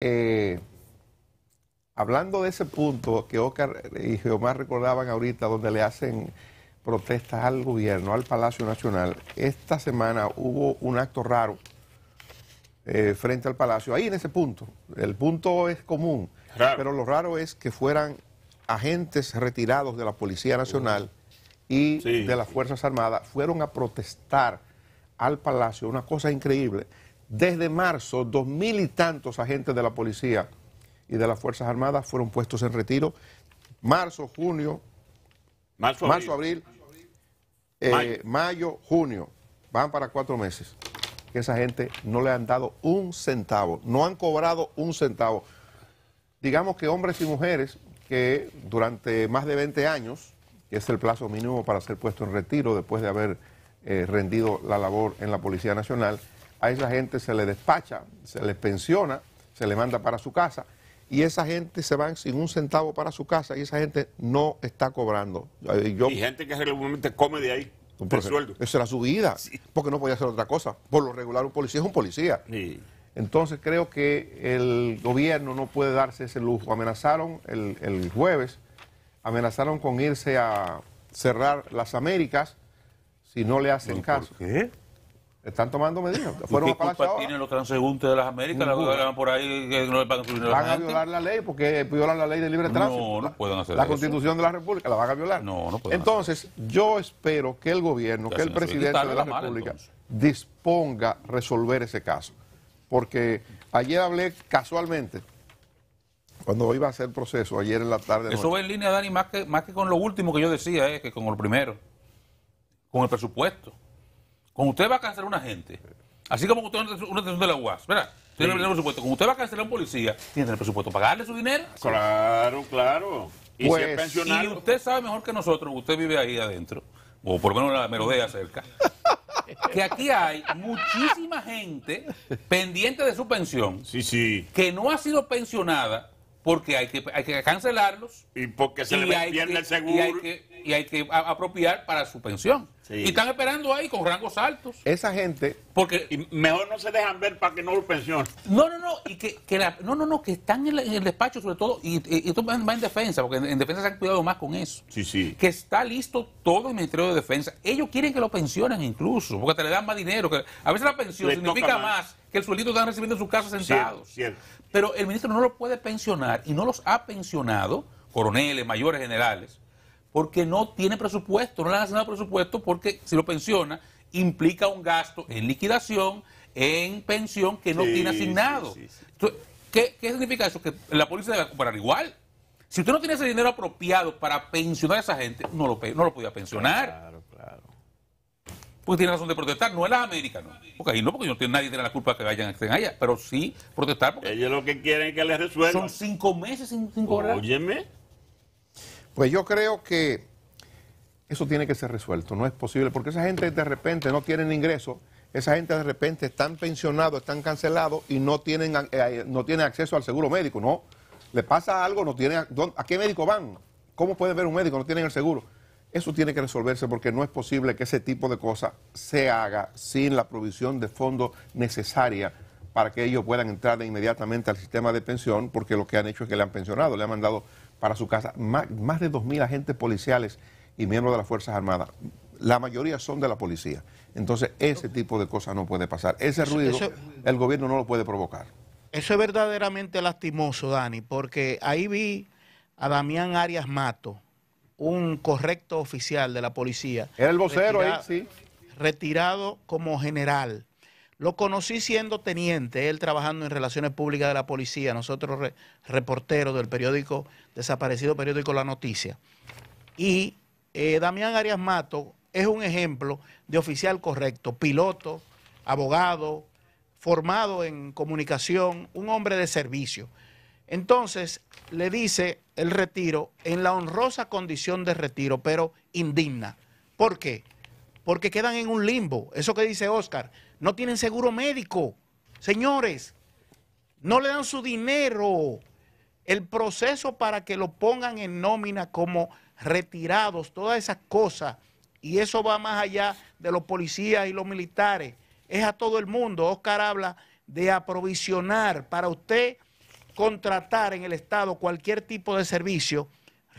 Eh, hablando de ese punto que Oscar y Geomar recordaban ahorita, donde le hacen protestas al gobierno, al Palacio Nacional, esta semana hubo un acto raro eh, frente al Palacio, ahí en ese punto. El punto es común, pero lo raro es que fueran agentes retirados de la Policía Nacional y de las Fuerzas Armadas, fueron a protestar al Palacio, una cosa increíble. Desde marzo, dos mil y tantos agentes de la policía y de las Fuerzas Armadas fueron puestos en retiro. Marzo, junio, marzo, abril, eh, mayo. junio. Van para cuatro meses. Que esa gente no le han dado un centavo, no han cobrado un centavo. Digamos que hombres y mujeres que durante más de 20 años, que es el plazo mínimo para ser puesto en retiro después de haber eh, rendido la labor en la Policía Nacional, a esa gente se le despacha, se les pensiona, se le manda para su casa y esa gente se va sin un centavo para su casa y esa gente no está cobrando. y gente que regularmente come de ahí. Por sueldo. Esa era su vida, porque no podía hacer otra cosa. Por lo regular un policía es un policía. Entonces creo que el gobierno no puede darse ese lujo. Amenazaron el, jueves, amenazaron con irse a cerrar las Américas si no le hacen caso. qué? Están tomando medidas. Fueron ¿Qué a culpa tienen los transeúntes de las Américas? la van por ahí Van a, violar la ley porque violan la ley de libre tránsito. No, no pueden hacer La constitución de la República la van a violar. No, no pueden Entonces, yo espero que el gobierno, que el presidente de la, República disponga resolver ese caso. Porque ayer hablé casualmente cuando iba a hacer el proceso, ayer en la tarde. Eso va en línea, Dani, más que, más que con lo último que yo decía, eh, que con lo primero, con el presupuesto. Cuando usted va a cancelar a un agente, así como usted una atención de la UAS, ¿verdad? Tiene el presupuesto. Cuando usted va a cancelar a un policía, tiene el presupuesto para pagarle su dinero. Claro, claro. Y, pues, y usted sabe mejor que nosotros, usted vive ahí adentro, o por lo menos la merodea cerca, que aquí hay muchísima gente pendiente de su pensión sí, sí. que no ha sido pensionada porque hay que, hay que cancelarlos. Y porque se les pierde el seguro. Y hay que, apropiar para su pensión. Y están esperando ahí con rangos altos. Esa gente. Porque y mejor no se dejan ver para que no lo pensionen. No, no, no. Y que, no, no, no, que están en, el despacho, sobre todo. Y, esto va en defensa, porque en, defensa se han cuidado más con eso. Sí, sí. Que está listo todo el Ministerio de Defensa. Ellos quieren que lo pensionen incluso, porque te le dan más dinero. Que a veces la pensión significa más que el suelito están recibiendo en sus casas sentados. Pero el ministro no lo puede pensionar y no los ha pensionado, coroneles, mayores, generales, porque no tiene presupuesto, no le han asignado presupuesto porque si lo pensiona implica un gasto en liquidación, en pensión que no tiene asignado. ¿qué, significa eso? Que la policía debe recuperar igual. Si usted no tiene ese dinero apropiado para pensionar a esa gente, no lo, no lo podía pensionar. Claro, claro porque tiene razón de protestar, no es las ¿no? Porque ahí no, porque no tiene, nadie de la culpa que vayan a estén allá, pero sí protestar. Ellos lo que quieren es que les resuelvan. Son cinco meses sin cinco horas. Óyeme. Pues yo creo que eso tiene que ser resuelto, no es posible, porque esa gente de repente no tienen INGRESO, esa gente de repente están pensionados, están cancelados y no tienen, eh, eh, no tienen acceso al seguro médico, no. Le pasa algo, no tienen, ¿a qué médico van? ¿Cómo pueden ver un médico? No tienen el seguro. Eso tiene que resolverse porque no es posible que ese tipo de cosas se haga sin la provisión de fondos necesaria para que ellos puedan entrar inmediatamente al sistema de pensión, porque lo que han hecho es que le han pensionado, le han mandado para su casa más, de 2.000 agentes policiales y miembros de las Fuerzas Armadas. La mayoría son de la policía. Entonces, ese tipo de cosas no puede pasar. Ese ruido el gobierno no lo puede provocar. Eso es verdaderamente lastimoso, Dani, porque ahí vi a Damián Arias Mato un correcto oficial de la policía. el vocero retirado, ahí, sí. Retirado como general. Lo conocí siendo teniente, él trabajando en relaciones públicas de la policía, nosotros reporteros del periódico, desaparecido periódico La Noticia. Y eh, Damián Arias Mato es un ejemplo de oficial correcto, piloto, abogado, formado en comunicación, un hombre de servicio. Entonces le dice el retiro en la honrosa condición de retiro, pero indigna. ¿Por qué? Porque quedan en un limbo. Eso que dice Oscar, no tienen seguro médico. Señores, no le dan su dinero. El proceso para que lo pongan en nómina como retirados, todas esas cosas, y eso va más allá de los policías y los militares, es a todo el mundo. Oscar habla de aprovisionar para usted contratar en el Estado cualquier tipo de servicio.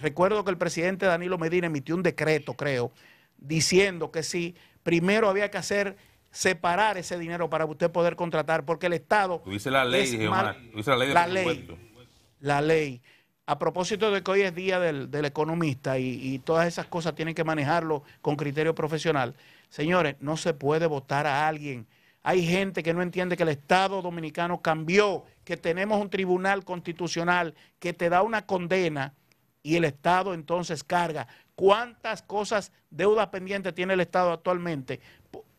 Recuerdo que el presidente Danilo Medina emitió un decreto, creo, diciendo que sí, primero había que hacer separar ese dinero para usted poder contratar, porque el Estado... Dice la ley, la ley. La ley, la ley. A propósito de que hoy es día del, economista y, todas esas cosas tienen que manejarlo con criterio profesional. Señores, no se puede votar a alguien hay gente que no entiende que el Estado dominicano cambió, que tenemos un tribunal constitucional que te da una condena y el Estado entonces carga. ¿Cuántas cosas, deudas pendientes tiene el Estado actualmente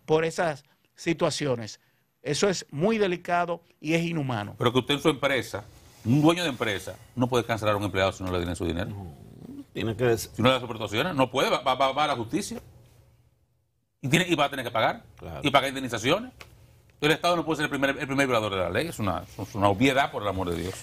por esas situaciones? Eso es muy delicado y es inhumano. Pero que usted en su empresa, un dueño de empresa, no puede cancelar a un empleado si no le tiene su dinero. tiene que Si no le da su no puede, va, a la justicia. Y, tiene, va a tener que pagar. Y pagar indemnizaciones. El Estado no puede ser el primer, el primer violador de la ley, es una, es una obviedad, por el amor de Dios.